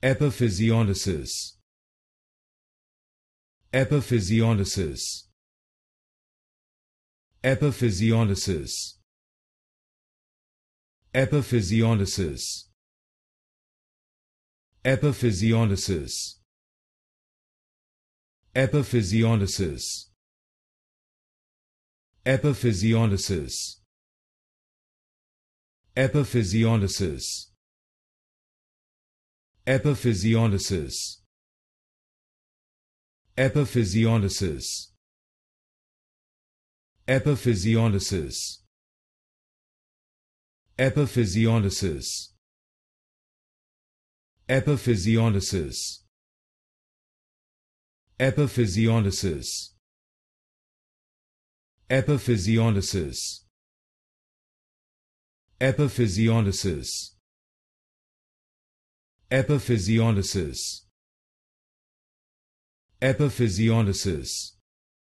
Epiphysiolysis Epiphysiolysis Epiphysiolysis Epiphysiolysis Epiphysiolysis Epiphysiolysis Epiphysiolysis Epiphysiolysis Epiphysiolysis. Epiphysiolysis. Epiphysiolysis. Epiphysiolysis. Epiphysiolysis. Epiphysiolysis. Epiphysiolysis. Epiphysiolysis. Epiphysiolysis Epiphysiolysis